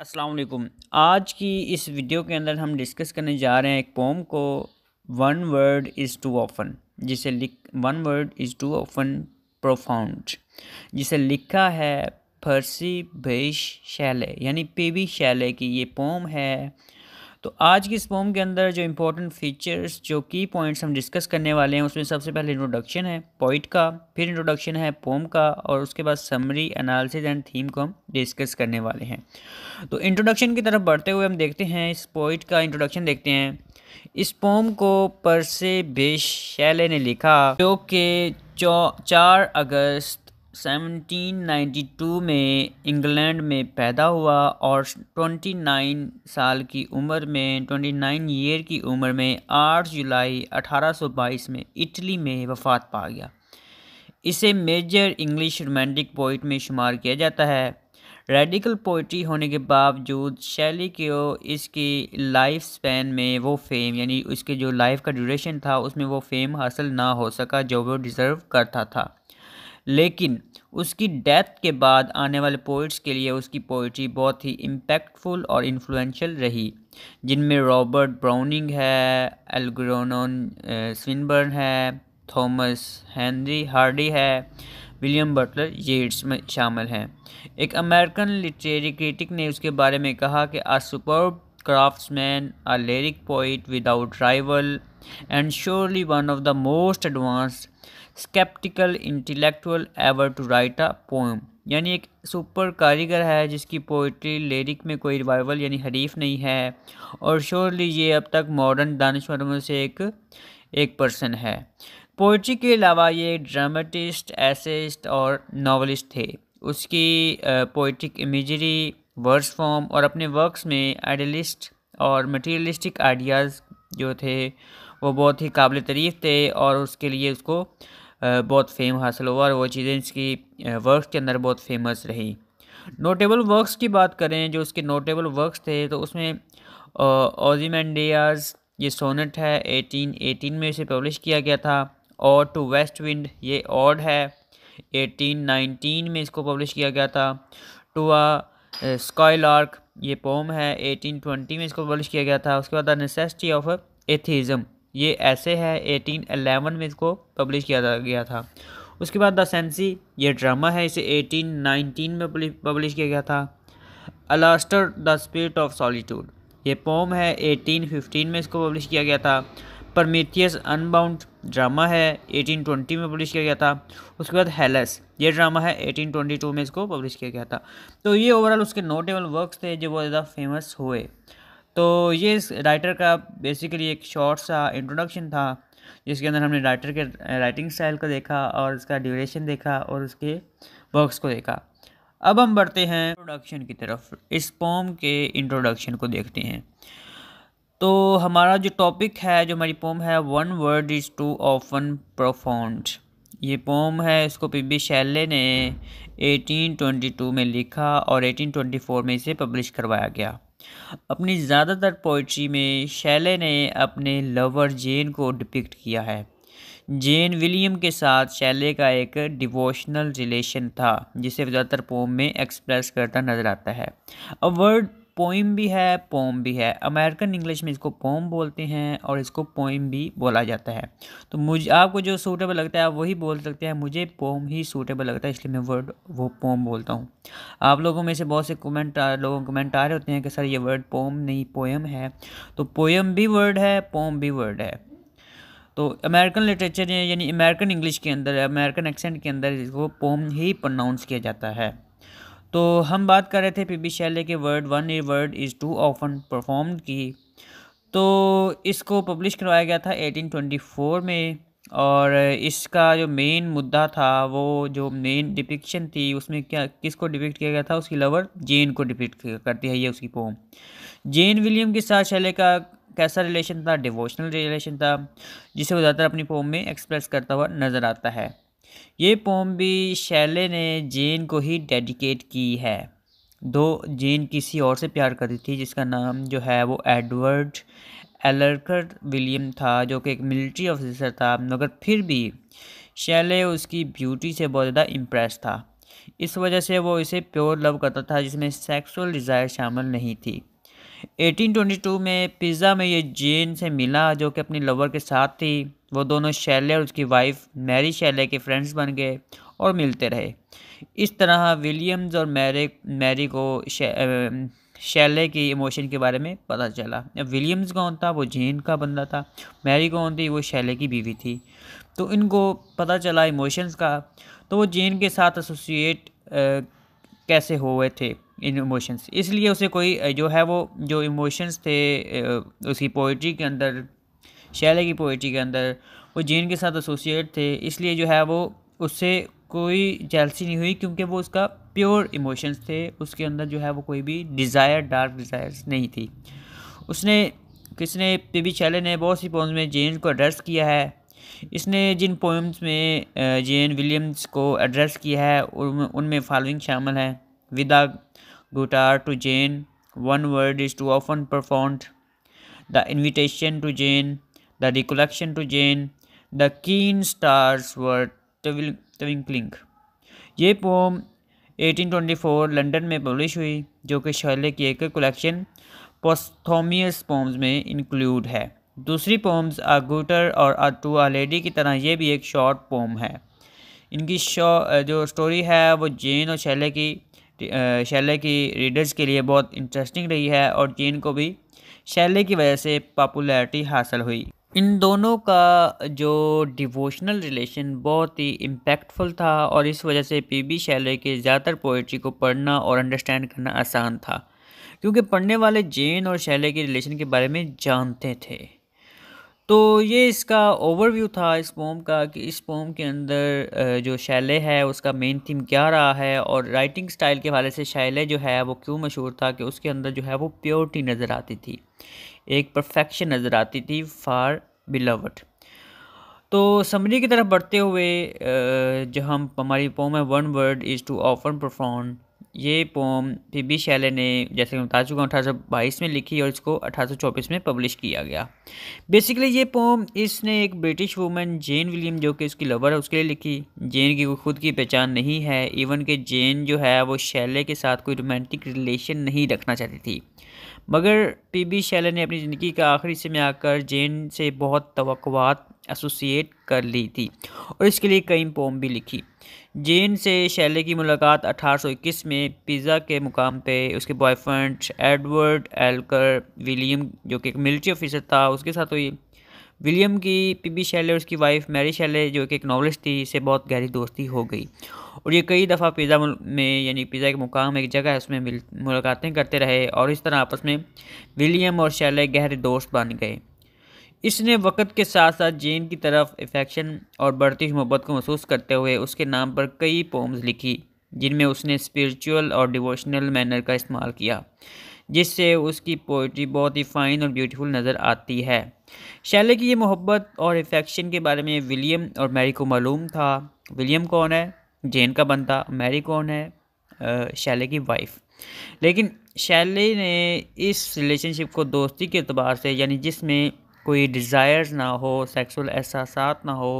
असलकुम आज की इस वीडियो के अंदर हम डिस्कस करने जा रहे हैं एक पोम को one word is too often जिसे लिख one word is too often profound जिसे लिखा है फर्सी भेश शैले यानी पी वी शैले की ये पोम है तो आज की इस पोम के अंदर जो इंपॉर्टेंट फीचर्स जो की पॉइंट्स हम डिस्कस करने वाले हैं उसमें सबसे पहले इंट्रोडक्शन है पॉइंट का फिर इंट्रोडक्शन है पोम का और उसके बाद समरी एनालिसिस एंड थीम को हम डिस्कस करने वाले हैं तो इंट्रोडक्शन की तरफ बढ़ते हुए हम देखते हैं इस पॉइंट का इंट्रोडक्शन देखते हैं इस पोम को परसे बेशैले ने लिखा जो कि चार अगस्त 1792 में इंग्लैंड में पैदा हुआ और 29 साल की उम्र में 29 ईयर की उम्र में 8 जुलाई 1822 में इटली में वफात पा गया इसे मेजर इंग्लिश रोमांटिक पोइट में शुमार किया जाता है रेडिकल पोइट्री होने के बावजूद शैली के इसकी लाइफ स्पैन में वो फेम यानी उसके जो लाइफ का ड्यूरेशन था उसमें वो फेम हासिल ना हो सका जो वो डिज़र्व करता था लेकिन उसकी डेथ के बाद आने वाले पोइट्स के लिए उसकी पोइट्री बहुत ही इम्पैक्टफुल और इन्फ्लुएंशियल रही जिनमें रॉबर्ट ब्राउनिंग है एलग्रोन स्विनबर्न है थॉमस हेनरी हार्डी है विलियम बटलर येट्स में शामिल हैं एक अमेरिकन लिटरेरी क्रिटिक ने उसके बारे में कहा कि a superman a lyric poet without rival and surely one of the most advanced sceptical intellectual ever to write a poem यानी एक सुपर कारीगर है जिसकी पोइट्री लिरिक में कोई रिवाइवल यानी हरीफ नहीं है और श्योरली ये अब तक मॉडर्न दानश्वरों में से एक एक पर्सन है पोइट्री के अलावा ये ड्रामेटिस्ट एसेस्ट और नावलिस्ट थे उसकी पोइट्रिक इमेजरी वर्स फॉर्म और अपने वर्क्स में आइडलिस्ट और मटेरियलिस्टिक आइडियाज़ जो थे वो बहुत ही काबिल तरीफ थे और उसके लिए उसको बहुत फेम हासिल हुआ और वो चीज़ें इसकी वर्क के अंदर बहुत फेमस रही नोटेबल वर्क्स की बात करें जो उसके नोटेबल वर्क्स थे तो उसमें ओजीमेंडियाज ये सोनेट है एटीन एटीन में इसे पब्लिश किया गया था और टू वेस्ट विंड ये ऑड है एटीन नाइनटीन में इसको पब्लिश किया गया था टू आ स्काई लार्क ये पोम है एटीन में इसको पब्लिश किया गया था उसके बाद द नेसेसिटी ऑफ एथीज़म ये ऐसे है एटीन एलेवन में इसको पब्लिश किया गया था उसके बाद द सेंसी ये ड्रामा है इसे एटीन नाइनटीन में पब्लिश किया गया था Alastor the spirit of solitude ये पोम है एटीन फिफ्टीन में इसको पब्लिश किया गया था परमेथियस अनबाउंड ड्रामा है 1820 में पब्लिश किया गया था उसके बाद हेलस ये ड्रामा है 1822 में इसको पब्लिश किया गया था तो ये ओवरऑल उसके नोटेबल वर्क थे जो बहुत ज़्यादा फेमस हुए तो ये इस राइटर का बेसिकली एक शॉर्ट सा इंट्रोडक्शन था जिसके अंदर हमने राइटर के राइटिंग स्टाइल को देखा और उसका ड्यूरेशन देखा और उसके वर्क्स को देखा अब हम बढ़ते हैं इंट्रोडक्शन की तरफ इस पोम के इंट्रोडक्शन को देखते हैं तो हमारा जो टॉपिक है जो हमारी पोम है one word is too often profound ये पोम है इसको पी बी शैले ने 1822 में लिखा और 1824 में इसे पब्लिश करवाया गया अपनी ज़्यादातर पोइट्री में शैले ने अपने लवर जेन को डिपिक्ट किया है जेन विलियम के साथ शैले का एक डिवोशनल रिलेशन था जिसे ज़्यादातर पोम में एक्सप्रेस करता नज़र आता है अ वर्ड पोइम भी है पोम भी है अमेरिकन इंग्लिश में इसको पोम बोलते हैं और इसको पोइम भी बोला जाता है तो मुझे आपको जो सूटेबल लगता है वही बोल सकते हैं मुझे पोम ही सूटेबल लगता है इसलिए मैं वर्ड वो पोम बोलता हूँ आप लोगों में से बहुत से कमेंट लोगों कमेंट आ रहे होते हैं कि सर ये वर्ड पोम नहीं पोएम है तो पोएम भी वर्ड है पोम भी वर्ड है तो अमेरिकन लिटरेचर यानी अमेरिकन इंग्लिश के अंदर अमेरिकन एक्सेंट के अंदर इसको पोम ही प्रोनाउंस किया जाता है तो हम बात कर रहे थे पी बी शैले के word one a word is too often perform की तो इसको पब्लिश करवाया गया था 1824 में और इसका जो मेन मुद्दा था वो जो मेन डिपिक्शन थी उसमें क्या किसको डिपिक्ट किया गया था उसकी लवर जेन को डिपिक्ट करती है ये उसकी पोम जेन विलियम के साथ शैले का कैसा रिलेशन था डिवोशनल रिलेशन था जिसे वो ज़्यादातर अपनी पोम में एक्सप्रेस करता हुआ नज़र आता है ये पोम भी शैले ने जेन को ही डेडिकेट की है दो जेन किसी और से प्यार करती थी जिसका नाम जो है वो एडवर्ड एलरकर विलियम था जो कि एक मिलिट्री ऑफिसर था मगर फिर भी शैले उसकी ब्यूटी से बहुत ज़्यादा इम्प्रेस था इस वजह से वो इसे प्योर लव करता था जिसमें सेक्सुअल डिज़ायर शामिल नहीं थी 1822 में पिज़्ज़ा में ये जेन से मिला जो कि अपनी लवर के साथ थी वो दोनों शैले और उसकी वाइफ मैरी शैले के फ्रेंड्स बन गए और मिलते रहे इस तरह विलियम्स और मैरे मैरी को शैले की इमोशन के बारे में पता चला विलियम्स कौन था वो जेन का बंदा था मैरी कौन थी वो शैले की बीवी थी तो इनको पता चला इमोशंस का तो वो जेन के साथ एसोसिएट कैसे हुए थे इन इमोशंस इसलिए उसे कोई जो है वो जो इमोशंस थे उसकी पोइट्री के अंदर शैले की पोइट्री के अंदर वो जीन के साथ एसोसिएट थे इसलिए जो है वो उससे कोई जेलसी नहीं हुई क्योंकि वो उसका प्योर इमोशंस थे उसके अंदर जो है वो कोई भी डिज़ायर डार्क डिज़ायर्स नहीं थी उसने किसने पी बी शैले ने बहुत सी पोम्स में जेन को एड्रेस किया है इसने जिन पोइम्स में जेन विलियम्स को एड्रेस किया है उनमें फॉलोइंग शामिल है with a guitar to Jane one word is too often perform the invitation to Jane the recollection to Jane, the keen stars were twinkling. ये पोम 1824 लंदन में पब्लिश हुई जो कि शैले की एक कलेक्शन पोस्थोमियस पोम्स में इंक्लूड है दूसरी पोम्स आ गुटर और आ टू आ लेडी की तरह ये भी एक शॉर्ट पोम है इनकी शो जो स्टोरी है वो जेन और शैले की शैले की रीडर्स के लिए बहुत इंटरेस्टिंग रही है और जेन को भी शैले की वजह से पॉपुलैरिटी हासिल हुई इन दोनों का जो डिवोशनल रिलेशन बहुत ही इम्पैक्टफुल था और इस वजह से पी बी शैले के ज़्यादातर पोइट्री को पढ़ना और अंडरस्टैंड करना आसान था क्योंकि पढ़ने वाले जैन और शैले के रिलेशन के बारे में जानते थे तो ये इसका ओवरव्यू था इस पोम का कि इस पोम के अंदर जो शैले है उसका मेन थीम क्या रहा है और राइटिंग स्टाइल के हवाले से शैले जो है वो क्यों मशहूर था कि उसके अंदर जो है वो प्योरिटी नज़र आती थी एक परफेक्शन नज़र आती थी फार बिलवट तो समरी की तरफ बढ़ते हुए जो हम हमारी पोम है one word is too often perform ये पोम पी बी शैले ने जैसे कि बता चुका हूँ अठारह सौ बाईस में लिखी और इसको अठारह सौ चौबीस में पब्लिश किया गया बेसिकली ये पोम इसने एक ब्रिटिश वूमन जेन विलियम जो कि उसकी लवर है उसके लिए लिखी जेन की कोई खुद की पहचान नहीं है इवन कि जेन जो है वो शैले के साथ कोई रोमांटिक रिलेशन नहीं रखना चाहती थी मगर पी बी शैलर ने अपनी ज़िंदगी का आखिरी हिस्से में आकर जेन से बहुत तवक़ात एसोसिएट कर ली थी और इसके लिए कई पोम भी लिखी जेन से शैले की मुलाकात 1821 में पिज़ा के मुकाम पे उसके बॉयफ्रेंड एडवर्ड एल्कर विलियम जो कि एक मिलिट्री ऑफिसर था उसके साथ हुई विलियम की पीबी शैले और उसकी वाइफ मैरी शैले जो कि एक नॉवलिस्ट थी इससे बहुत गहरी दोस्ती हो गई और ये कई दफ़ा पिज़्ज़ा में यानी पिज़्ज़ा के मुकाम एक जगह है उसमें मिल मुलाकातें करते रहे और इस तरह आपस में विलियम और शैले गहरे दोस्त बन गए इसने वक़्त के साथ साथ जेन की तरफ इफेक्शन और बढ़ती मोहब्बत को महसूस करते हुए उसके नाम पर कई पोम्स लिखी जिनमें उसने स्पिरिचुअल और डिवोशनल मैनर का इस्तेमाल किया जिससे उसकी पोइट्री बहुत ही फ़ाइन और ब्यूटीफुल नज़र आती है शैले की ये मोहब्बत और इफेक्शन के बारे में विलियम और मैरी को मालूम था विलियम कौन है जेन का बनता मैरी कौन है शैले की वाइफ लेकिन शैले ने इस रिलेशनशिप को दोस्ती के अतबार से यानी जिसमें कोई डिज़ायर्स ना हो सेक्सुअल एहसास ना हो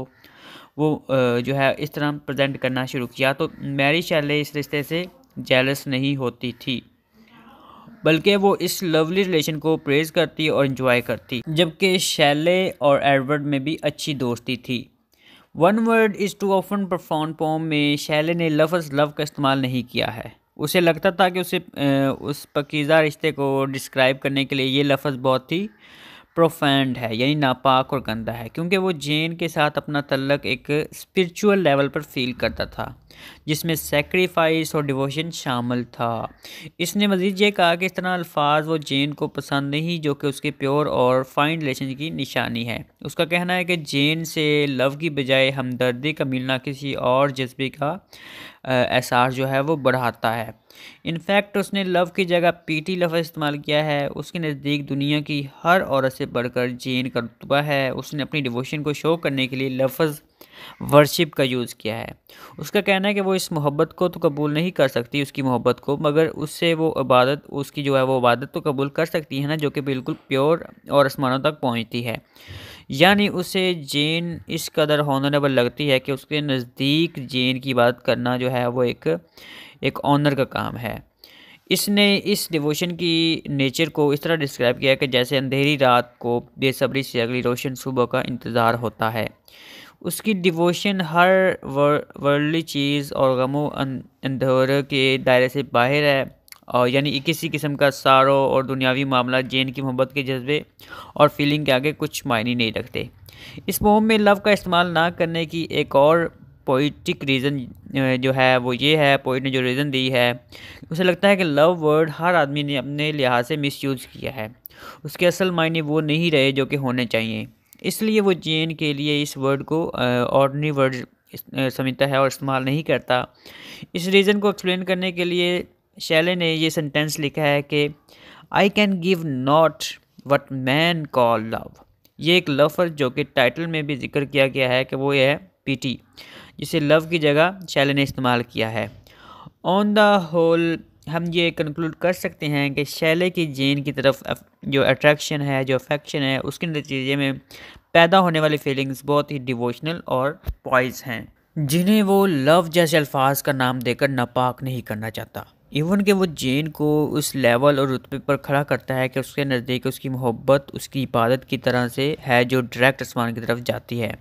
वो जो है इस तरह प्रजेंट करना शुरू किया तो मैरी शैले इस रिश्ते से जेलस नहीं होती थी बल्कि वो इस लवली रिलेशन को प्रेज करती और इंजॉय करती जबकि शैले और एडवर्ड में भी अच्छी दोस्ती थी one word is too often perform poem में शैले ने लफ्ज़ लव का इस्तेमाल नहीं किया है उसे लगता था कि उसे उस पकीज़ा रिश्ते को डिस्क्राइब करने के लिए ये लफ्ज़ बहुत ही प्रोफेंड है यानी नापाक और गंदा है क्योंकि वो जैन के साथ अपना तल्लक एक स्पिरिचुअल लेवल पर फील करता था जिसमें सेक्रीफाइस और डिवोशन शामिल था इसने मजीद ये कहा कि इस तरह अल्फाज वो जैन को पसंद नहीं जो कि उसके प्योर और फाइन रिलेशन की निशानी है उसका कहना है कि जैन से लव की बजाय हमदर्दी का मिलना किसी और जज्बे का एहसास जो है वो बढ़ाता है इनफैक्ट उसने लव की जगह पीटी लफ्ज़ इस्तेमाल किया है उसके नज़दीक दुनिया की हर औरत से बढ़कर जेन का रुतबा है उसने अपनी डिवोशन को शो करने के लिए लफ्ज़ वर्शिप का यूज़ किया है उसका कहना है कि वो इस मोहब्बत को तो कबूल नहीं कर सकती उसकी मोहब्बत को मगर उससे वो इबादत उसकी जो है वो इबादत तो कबूल कर सकती है ना जो कि बिल्कुल प्योर और आसमानों तक पहुँचती है यानी उसे जेन इस कदर हॉनरेबल लगती है कि उसके नज़दीक जेन की बात करना जो है वो एक एक ऑनर का काम है इसने इस डिवोशन की नेचर को इस तरह डिस्क्राइब किया कि जैसे अंधेरी रात को बेसब्री से अगली रोशन सुबह का इंतज़ार होता है उसकी डिवोशन हर वर्ल्डली चीज़ और गमो अं, अंधेरे के दायरे से बाहर है और यानी किसी किस्म का सारो और दुनियावी मामला जैन की मोहब्बत के जज्बे और फीलिंग के आगे कुछ मायने नहीं रखते इस मुहिम में लव का इस्तेमाल ना करने की एक और पोइटिक रीज़न जो है वो ये है पोइट ने जो रीज़न दी है उसे लगता है कि लव वर्ड हर आदमी ने अपने लिहाज से मिसयूज़ किया है उसके असल मायने वो नहीं रहे जो कि होने चाहिए इसलिए वो जेन के लिए इस वर्ड को ऑर्डनरी वर्ड समझता है और इस्तेमाल नहीं करता इस रीज़न को एक्सप्लेन करने के लिए शैले ने ये सेंटेंस लिखा है कि I can give not what man call love ये एक लफर जो कि टाइटल में भी जिक्र किया गया है कि वो ये है पीटी जिसे लव की जगह शैले ने इस्तेमाल किया है ऑन द होल हम ये कंक्लूड कर सकते हैं कि शैले की जेन की तरफ जो अट्रैक्शन है जो अफेक्शन है उसके नतीजे में पैदा होने वाली फीलिंग्स बहुत ही डिवोशनल और पॉइज हैं जिन्हें वो लव जैसे अल्फाज का नाम देकर नापाक नहीं करना चाहता इवन कि वो जैन को उस लेवल और रुतबे पर खड़ा करता है कि उसके नज़दीक उसकी मोहब्बत उसकी इबादत की तरह से है जो डायरेक्ट आसमान की तरफ जाती है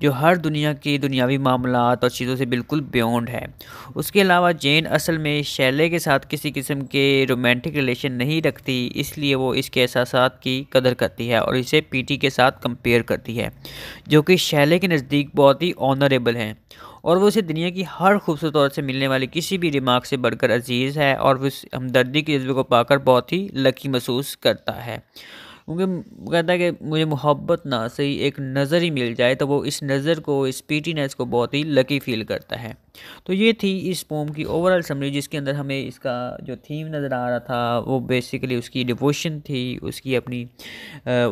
जो हर दुनिया की दुनियावी मामला और चीज़ों से बिल्कुल बियॉन्ड है उसके अलावा जैन असल में शैले के साथ किसी किस्म के रोमांटिक रिलेशन नहीं रखती इसलिए वो इसके एहसास की कदर करती है और इसे टी के साथ कंपेयर करती है जो कि शैले के नज़दीक बहुत ही ऑनरेबल हैं और वो उसे दुनिया की हर खूबसूरत औरत से मिलने वाली किसी भी रिमार्क से बढ़कर अजीज़ है और वो उस हमदर्दी के जज्बे को पाकर बहुत ही लकी महसूस करता है क्योंकि कहता है कि मुझे मोहब्बत ना सही एक नज़र ही मिल जाए तो वो इस नज़र को इस पीटीनेस को बहुत ही लकी फील करता है तो ये थी इस पोम की ओवरऑल समरी जिसके अंदर हमें इसका जो थीम नज़र आ रहा था वो बेसिकली उसकी डिवोशन थी उसकी अपनी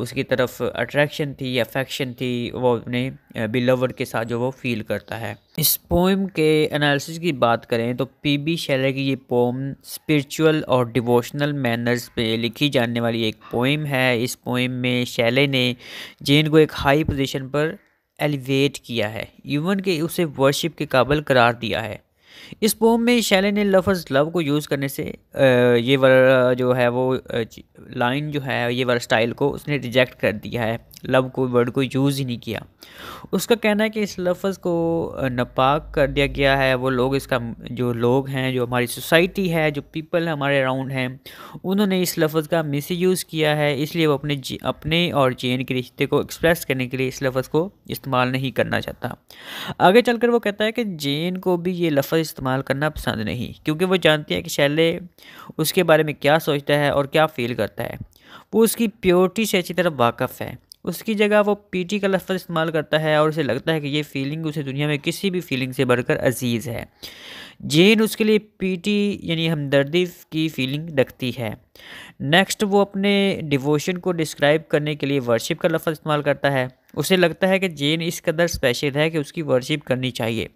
उसकी तरफ अट्रैक्शन थी अफेक्शन थी वो अपने बिलवर के साथ जो वो फील करता है इस पोम के एनालिसिस की बात करें तो पी बी शैलर की ये पोम स्पिरिचुअल और डिवोशनल मैनर्स पे लिखी जाने वाली एक पोइम है इस पोइम में शैले ने जेन को एक हाई पोजीशन पर एलिवेट किया है इवन के उसे वर्शिप के काबिल करार दिया है इस पोम में शैले ने लफ्ज़ लव को यूज़ करने से ये वर जो है वो लाइन जो है ये वर स्टाइल को उसने रिजेक्ट कर दिया है लव को वर्ड को यूज़ ही नहीं किया उसका कहना है कि इस लफ्ज़ को नपाक कर दिया गया है वो लोग इसका जो लोग हैं जो हमारी सोसाइटी है जो पीपल हमारे अराउंड हैं उन्होंने इस लफ्ज़ का मिस यूज़ किया है इसलिए वो अपने अपने और जेन के रिश्ते को एक्सप्रेस करने के लिए इस लफ्ज़ को इस्तेमाल नहीं करना चाहता आगे चलकर वो कहता है कि जेन को भी ये लफ्ज़ इस्तेमाल करना पसंद नहीं क्योंकि वो जानती है कि शैले उसके बारे में क्या सोचता है और क्या फील करता है वो उसकी प्योरिटी से अच्छी तरह वाकफ़ है उसकी जगह वो पीटी का लफ्ज़ इस्तेमाल करता है और उसे लगता है कि ये फीलिंग उसे दुनिया में किसी भी फीलिंग से बढ़कर अजीज़ है जेन उसके लिए पीटी यानी हमदर्दी की फीलिंग रखती है नेक्स्ट वो अपने डिवोशन को डिस्क्राइब करने के लिए वर्शिप का लफ्ज़ इस्तेमाल करता है उसे लगता है कि जेन इस कदर स्पेशल है कि उसकी वर्शिप करनी चाहिए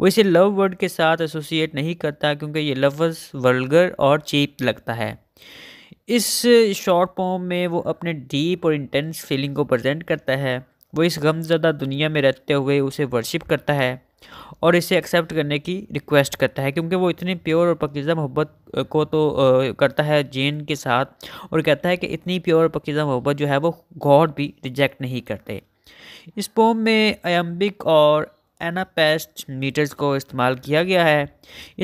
वो इसे लव वर्ड के साथ एसोसिएट नहीं करता क्योंकि ये लफ्ज़ वर्लगर और चीप लगता है इस शॉर्ट पोम में वो अपने डीप और इंटेंस फीलिंग को प्रजेंट करता है वो इस गमज़दा दुनिया में रहते हुए उसे वर्शिप करता है और इसे एक्सेप्ट करने की रिक्वेस्ट करता है क्योंकि वो इतनी प्योर और पकीज़ा मोहब्बत को तो करता है जेन के साथ और कहता है कि इतनी प्योर और पकीज़ा मोहब्बत जो है वो गॉड भी रिजेक्ट नहीं करते इस पोम में अयम्बिक और एनापेस्ट मीटर्स को इस्तेमाल किया गया है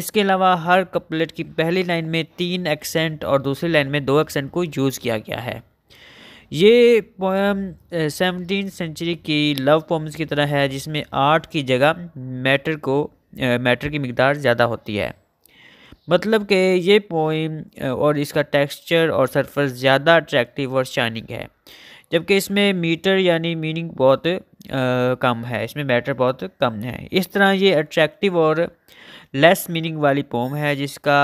इसके अलावा हर कपलेट की पहली लाइन में तीन एक्सेंट और दूसरी लाइन में दो एक्सेंट को यूज़ किया गया है ये पोएम सेवनटीन सेंचुरी की लव पोम्स की तरह है जिसमें आर्ट की जगह मैटर को मैटर की मकदार ज़्यादा होती है मतलब कि ये पोइम और इसका टेक्सचर और सरफेस ज़्यादा अट्रैक्टिव और शाइनिंग है जबकि इसमें मीटर यानी मीनिंग बहुत आ, कम है इसमें मैटर बहुत कम है इस तरह ये अट्रैक्टिव और लेस मीनिंग वाली पोम है जिसका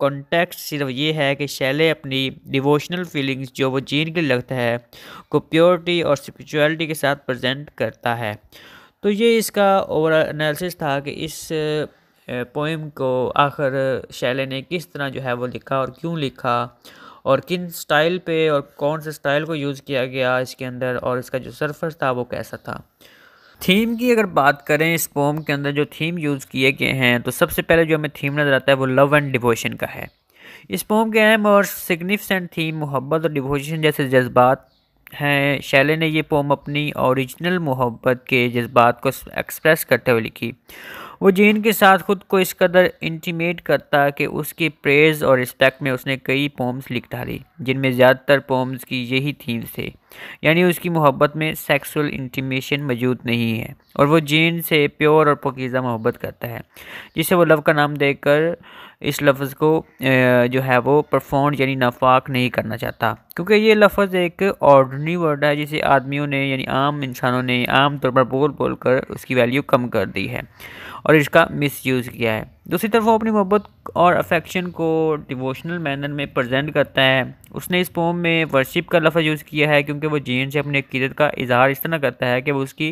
कॉन्टेक्स्ट सिर्फ ये है कि शैले अपनी डिवोशनल फीलिंग्स जो वो जीन के लगता है को प्योरिटी और स्परिचुअलिटी के साथ प्रेजेंट करता है तो ये इसका ओवरऑल एनालिसिस था कि इस पोइम को आखिर शैले ने किस तरह जो है वो लिखा और क्यों लिखा और किन स्टाइल पे और कौन से स्टाइल को यूज़ किया गया इसके अंदर और इसका जो सरफेस था वो कैसा था थीम की अगर बात करें इस पोम के अंदर जो थीम यूज़ किए गए हैं तो सबसे पहले जो हमें थीम नज़र आता है वो लव एंड डिवोशन का है इस पोम के अहम और सिग्निफिकेंट थीम मोहब्बत और डिवोशन जैसे जज्बात हैं शैले ने ये पोम अपनी ओरिजिनल मोहब्बत के जज्बात को एक्सप्रेस करते हुए लिखी वो जीन के साथ खुद को इस कदर इंटीमेट करता कि उसकी प्रेज और रिस्पेक्ट में उसने कई पोम्स लिख डाली जिनमें ज़्यादातर पोम्स की यही थीम्स थे यानी उसकी मोहब्बत में सेक्सुअल इंटीमेशन मौजूद नहीं है और वो जीन से प्योर और पकीज़ा मोहब्बत करता है जिसे वो लव का नाम देकर इस लफ्ज़ को जो है वो परफॉन्ड यानी नफाक नहीं करना चाहता क्योंकि ये लफ्ज़ एक ऑर्डनरी वर्ड है जिसे आदमियों ने यानी आम इंसानों ने आम तौर पर बोल बोल कर उसकी वैल्यू कम कर दी है और इसका यूज़ किया है दूसरी तरफ वो अपनी मोहब्बत और अफेक्शन को डिवोशनल मैनर में प्रजेंट करता है उसने इस पोम में वर्शिप का लफ्ज़ यूज़ किया है क्योंकि वो जीन से अपनी अकीदत का इजहार इस तरह करता है कि वो उसकी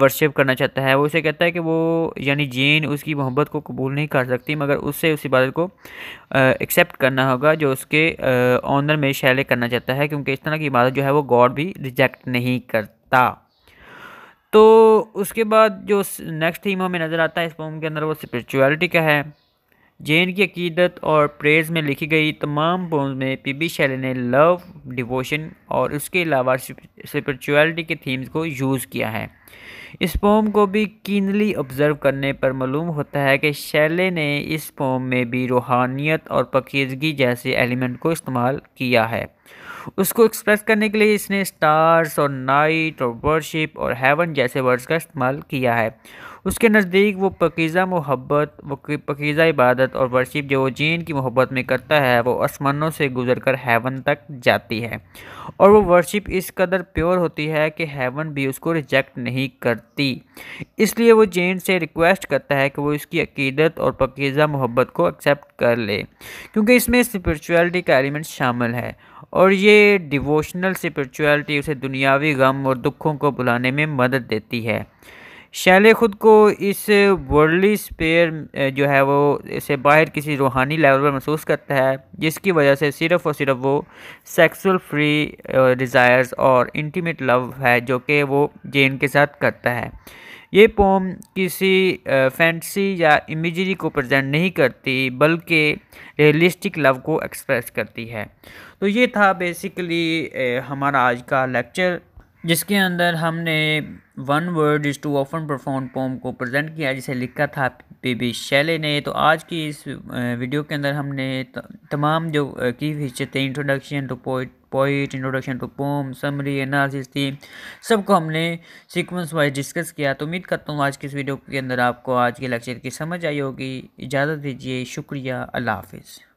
वर्शिप करना चाहता है वो उसे कहता है कि वो यानी जीन उसकी मोहब्बत को कबूल नहीं कर सकती मगर उससे उस इबादत को एक्सेप्ट करना होगा जो उसके ऑनर में शैले करना चाहता है क्योंकि इस तरह की इबादत जो है वो गॉड भी रिजेक्ट नहीं करता तो उसके बाद जो नेक्स्ट थीम हमें नज़र आता है इस पोम के अंदर वो स्परिचुअलिटी का है जैन की अकीदत और प्रेज में लिखी गई तमाम पोम्स में पी बी शैली ने लव डिवोशन और उसके अलावा स्परिचुअलिटी के थीम्स को यूज़ किया है इस पोम को भी कीनली ऑब्ज़र्व करने पर मालूम होता है कि शैले ने इस पोम में भी रूहानियत और पकीजगी जैसे एलिमेंट को इस्तेमाल किया है उसको एक्सप्रेस करने के लिए इसने स्टार्स और नाइट और वर्शिप और हेवन जैसे वर्ड्स का इस्तेमाल किया है उसके नज़दीक वो पकीज़ा मोहब्बत वो पकीज़ा इबादत और वर्शिप जो वो जीन की मोहब्बत में करता है वो आसमानों से गुजर कर हेवन तक जाती है और वो वर्शिप इस कदर प्योर होती है कि हेवन भी उसको रिजेक्ट नहीं करती इसलिए वो जीन से रिक्वेस्ट करता है कि वो इसकी अकीदत और पकीज़ा मोहब्बत को एक्सेप्ट कर ले क्योंकि इसमें स्परिचुअलिटी का एलिमेंट शामिल है और ये डिवोशनल स्परिचुअलिटी उसे दुनियावी गम और दुखों को बुलाने में मदद देती है शैले ख़ुद को इस वर्ल्डली स्पेयर जो है वो इसे बाहर किसी रूहानी लेवल पर महसूस करता है जिसकी वजह से सिर्फ़ और सिर्फ वो सेक्सुअल फ्री डिज़ायर्स और इंटीमेट लव है जो कि वो जेन के साथ करता है ये पोम किसी फैंटसी या इमेजरी को प्रजेंट नहीं करती बल्कि रियलिस्टिक लव को एक्सप्रेस करती है तो ये था बेसिकली हमारा आज का लेक्चर जिसके अंदर हमने one word is too often perform poem को प्रेजेंट किया जिसे लिखा था बेबी शैले ने तो आज की इस वीडियो के अंदर हमने तमाम जो की फीचर थे introduction to poet point introduction to poem summary analysis थी सबको हमने सीक्वेंस वाइज डिस्कस किया तो उम्मीद करता हूँ आज की इस वीडियो के अंदर आपको आज के लेक्चर की समझ आई होगी इजाज़त दीजिए शुक्रिया अल्लाह हाफिज़